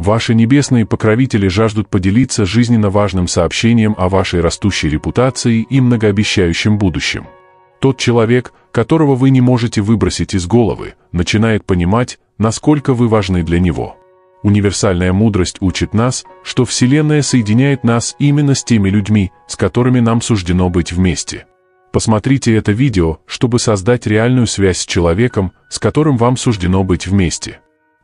Ваши небесные покровители жаждут поделиться жизненно важным сообщением о вашей растущей репутации и многообещающем будущем. Тот человек, которого вы не можете выбросить из головы, начинает понимать, насколько вы важны для него. Универсальная мудрость учит нас, что Вселенная соединяет нас именно с теми людьми, с которыми нам суждено быть вместе. Посмотрите это видео, чтобы создать реальную связь с человеком, с которым вам суждено быть вместе.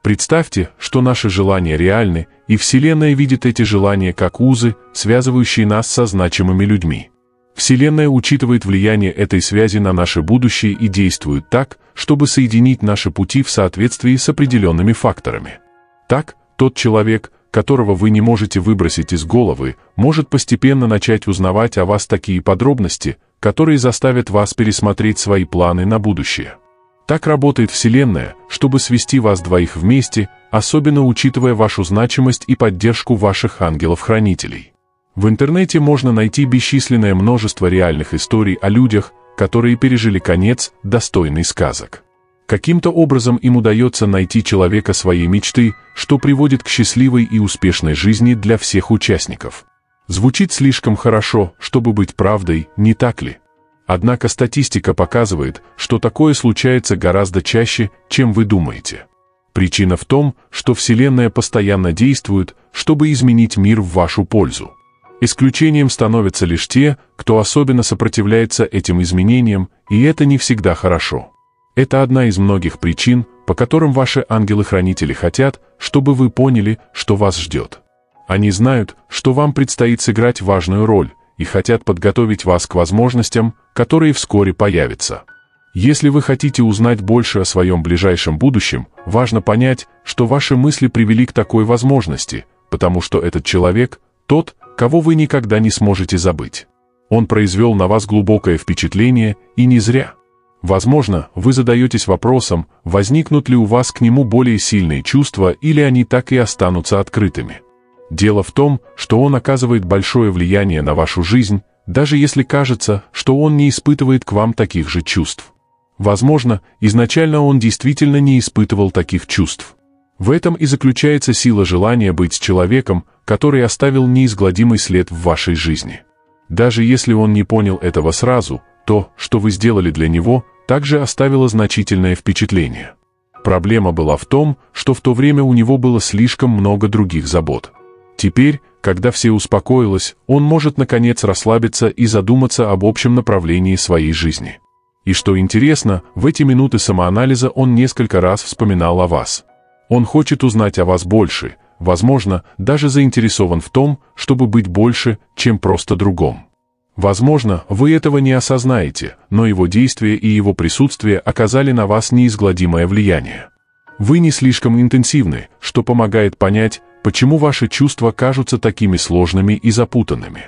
Представьте, что наши желания реальны, и Вселенная видит эти желания как узы, связывающие нас со значимыми людьми. Вселенная учитывает влияние этой связи на наше будущее и действует так, чтобы соединить наши пути в соответствии с определенными факторами. Так, тот человек, которого вы не можете выбросить из головы, может постепенно начать узнавать о вас такие подробности, которые заставят вас пересмотреть свои планы на будущее. Так работает Вселенная, чтобы свести вас двоих вместе, особенно учитывая вашу значимость и поддержку ваших ангелов-хранителей. В интернете можно найти бесчисленное множество реальных историй о людях, которые пережили конец, достойный сказок. Каким-то образом им удается найти человека своей мечты, что приводит к счастливой и успешной жизни для всех участников. Звучит слишком хорошо, чтобы быть правдой, не так ли? Однако статистика показывает, что такое случается гораздо чаще, чем вы думаете. Причина в том, что Вселенная постоянно действует, чтобы изменить мир в вашу пользу. Исключением становятся лишь те, кто особенно сопротивляется этим изменениям, и это не всегда хорошо. Это одна из многих причин, по которым ваши ангелы-хранители хотят, чтобы вы поняли, что вас ждет. Они знают, что вам предстоит сыграть важную роль, и хотят подготовить вас к возможностям, которые вскоре появятся. Если вы хотите узнать больше о своем ближайшем будущем, важно понять, что ваши мысли привели к такой возможности, потому что этот человек – тот, кого вы никогда не сможете забыть. Он произвел на вас глубокое впечатление, и не зря. Возможно, вы задаетесь вопросом, возникнут ли у вас к нему более сильные чувства или они так и останутся открытыми. Дело в том, что он оказывает большое влияние на вашу жизнь, даже если кажется, что он не испытывает к вам таких же чувств. Возможно, изначально он действительно не испытывал таких чувств. В этом и заключается сила желания быть с человеком, который оставил неизгладимый след в вашей жизни. Даже если он не понял этого сразу, то, что вы сделали для него, также оставило значительное впечатление. Проблема была в том, что в то время у него было слишком много других забот. Теперь, когда все успокоилось, он может наконец расслабиться и задуматься об общем направлении своей жизни. И что интересно, в эти минуты самоанализа он несколько раз вспоминал о вас. Он хочет узнать о вас больше, возможно, даже заинтересован в том, чтобы быть больше, чем просто другом. Возможно, вы этого не осознаете, но его действия и его присутствие оказали на вас неизгладимое влияние. Вы не слишком интенсивны, что помогает понять, Почему ваши чувства кажутся такими сложными и запутанными?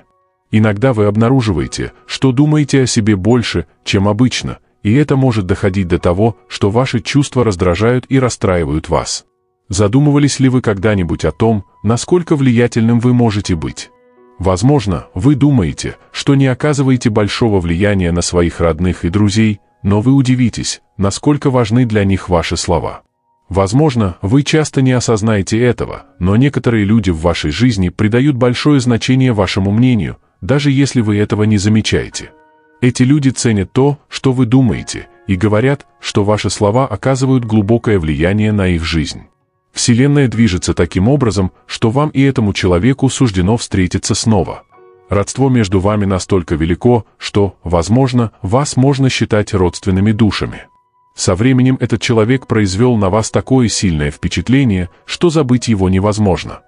Иногда вы обнаруживаете, что думаете о себе больше, чем обычно, и это может доходить до того, что ваши чувства раздражают и расстраивают вас. Задумывались ли вы когда-нибудь о том, насколько влиятельным вы можете быть? Возможно, вы думаете, что не оказываете большого влияния на своих родных и друзей, но вы удивитесь, насколько важны для них ваши слова. Возможно, вы часто не осознаете этого, но некоторые люди в вашей жизни придают большое значение вашему мнению, даже если вы этого не замечаете. Эти люди ценят то, что вы думаете, и говорят, что ваши слова оказывают глубокое влияние на их жизнь. Вселенная движется таким образом, что вам и этому человеку суждено встретиться снова. Родство между вами настолько велико, что, возможно, вас можно считать родственными душами. Со временем этот человек произвел на вас такое сильное впечатление, что забыть его невозможно.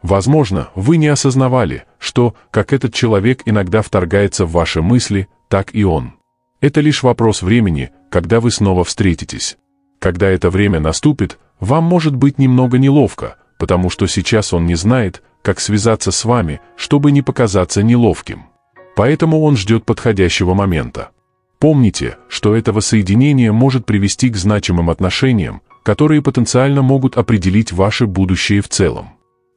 Возможно, вы не осознавали, что, как этот человек иногда вторгается в ваши мысли, так и он. Это лишь вопрос времени, когда вы снова встретитесь. Когда это время наступит, вам может быть немного неловко, потому что сейчас он не знает, как связаться с вами, чтобы не показаться неловким. Поэтому он ждет подходящего момента. Помните, что это воссоединение может привести к значимым отношениям, которые потенциально могут определить ваше будущее в целом.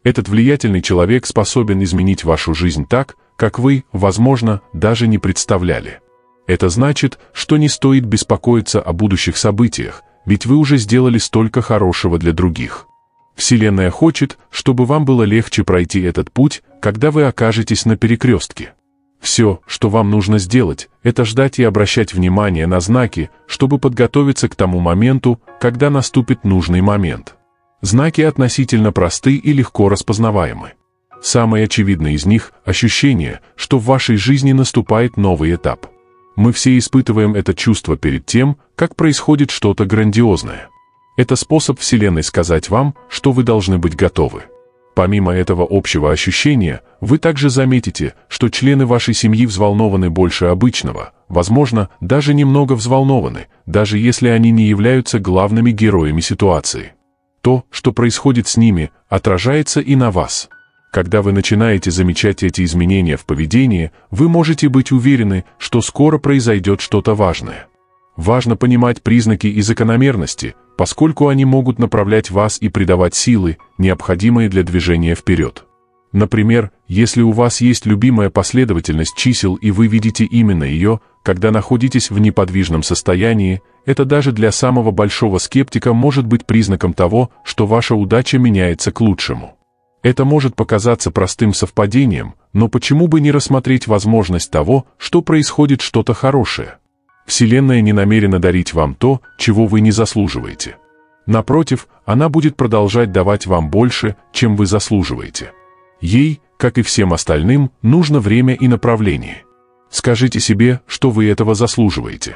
Этот влиятельный человек способен изменить вашу жизнь так, как вы, возможно, даже не представляли. Это значит, что не стоит беспокоиться о будущих событиях, ведь вы уже сделали столько хорошего для других. Вселенная хочет, чтобы вам было легче пройти этот путь, когда вы окажетесь на перекрестке. Все, что вам нужно сделать, это ждать и обращать внимание на знаки, чтобы подготовиться к тому моменту, когда наступит нужный момент. Знаки относительно просты и легко распознаваемы. Самое очевидное из них – ощущение, что в вашей жизни наступает новый этап. Мы все испытываем это чувство перед тем, как происходит что-то грандиозное. Это способ Вселенной сказать вам, что вы должны быть готовы. Помимо этого общего ощущения, вы также заметите, что члены вашей семьи взволнованы больше обычного, возможно, даже немного взволнованы, даже если они не являются главными героями ситуации. То, что происходит с ними, отражается и на вас. Когда вы начинаете замечать эти изменения в поведении, вы можете быть уверены, что скоро произойдет что-то важное. Важно понимать признаки и закономерности, поскольку они могут направлять вас и придавать силы, необходимые для движения вперед. Например, если у вас есть любимая последовательность чисел и вы видите именно ее, когда находитесь в неподвижном состоянии, это даже для самого большого скептика может быть признаком того, что ваша удача меняется к лучшему. Это может показаться простым совпадением, но почему бы не рассмотреть возможность того, что происходит что-то хорошее? Вселенная не намерена дарить вам то, чего вы не заслуживаете. Напротив, она будет продолжать давать вам больше, чем вы заслуживаете. Ей, как и всем остальным, нужно время и направление. Скажите себе, что вы этого заслуживаете.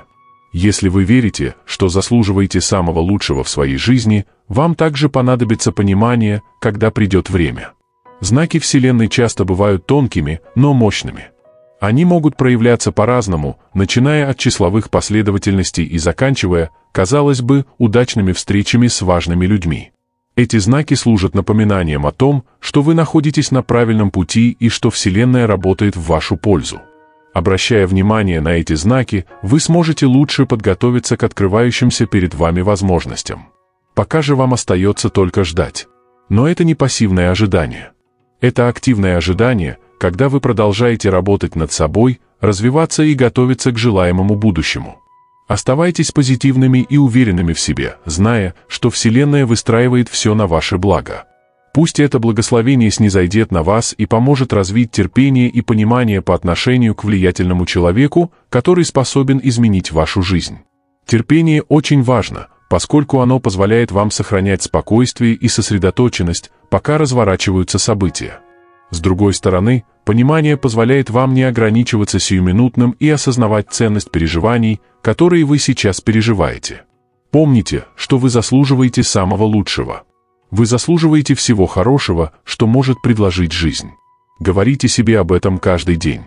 Если вы верите, что заслуживаете самого лучшего в своей жизни, вам также понадобится понимание, когда придет время. Знаки Вселенной часто бывают тонкими, но мощными. Они могут проявляться по-разному, начиная от числовых последовательностей и заканчивая, казалось бы, удачными встречами с важными людьми. Эти знаки служат напоминанием о том, что вы находитесь на правильном пути и что Вселенная работает в вашу пользу. Обращая внимание на эти знаки, вы сможете лучше подготовиться к открывающимся перед вами возможностям. Пока же вам остается только ждать. Но это не пассивное ожидание. Это активное ожидание, когда вы продолжаете работать над собой, развиваться и готовиться к желаемому будущему. Оставайтесь позитивными и уверенными в себе, зная, что Вселенная выстраивает все на ваше благо. Пусть это благословение снизойдет на вас и поможет развить терпение и понимание по отношению к влиятельному человеку, который способен изменить вашу жизнь. Терпение очень важно, поскольку оно позволяет вам сохранять спокойствие и сосредоточенность, пока разворачиваются события. С другой стороны, понимание позволяет вам не ограничиваться сиюминутным и осознавать ценность переживаний, которые вы сейчас переживаете. Помните, что вы заслуживаете самого лучшего. Вы заслуживаете всего хорошего, что может предложить жизнь. Говорите себе об этом каждый день.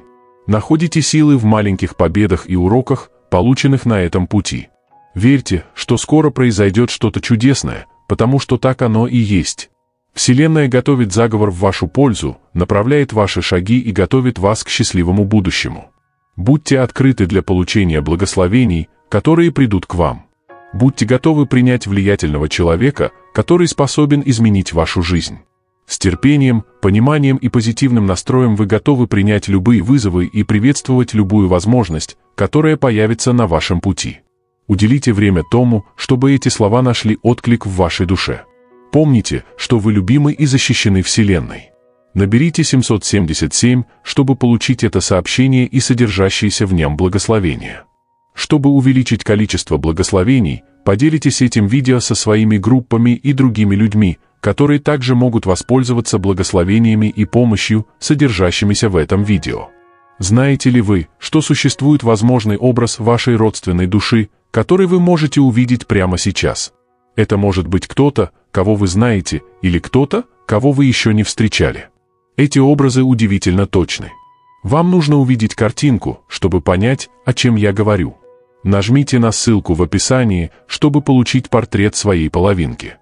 Находите силы в маленьких победах и уроках, полученных на этом пути. Верьте, что скоро произойдет что-то чудесное, потому что так оно и есть. Вселенная готовит заговор в вашу пользу, направляет ваши шаги и готовит вас к счастливому будущему. Будьте открыты для получения благословений, которые придут к вам. Будьте готовы принять влиятельного человека, который способен изменить вашу жизнь. С терпением, пониманием и позитивным настроем вы готовы принять любые вызовы и приветствовать любую возможность, которая появится на вашем пути. Уделите время тому, чтобы эти слова нашли отклик в вашей душе. Помните, что вы любимы и защищены Вселенной. Наберите 777, чтобы получить это сообщение и содержащиеся в нем благословения. Чтобы увеличить количество благословений, поделитесь этим видео со своими группами и другими людьми, которые также могут воспользоваться благословениями и помощью, содержащимися в этом видео. Знаете ли вы, что существует возможный образ вашей родственной души, который вы можете увидеть прямо сейчас? Это может быть кто-то, кого вы знаете, или кто-то, кого вы еще не встречали. Эти образы удивительно точны. Вам нужно увидеть картинку, чтобы понять, о чем я говорю. Нажмите на ссылку в описании, чтобы получить портрет своей половинки.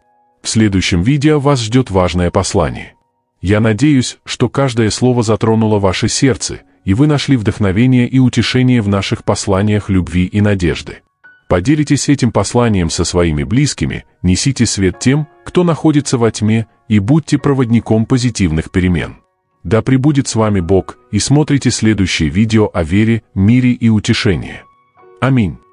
В следующем видео вас ждет важное послание. Я надеюсь, что каждое слово затронуло ваше сердце, и вы нашли вдохновение и утешение в наших посланиях любви и надежды. Поделитесь этим посланием со своими близкими, несите свет тем, кто находится во тьме, и будьте проводником позитивных перемен. Да пребудет с вами Бог, и смотрите следующее видео о вере, мире и утешении. Аминь.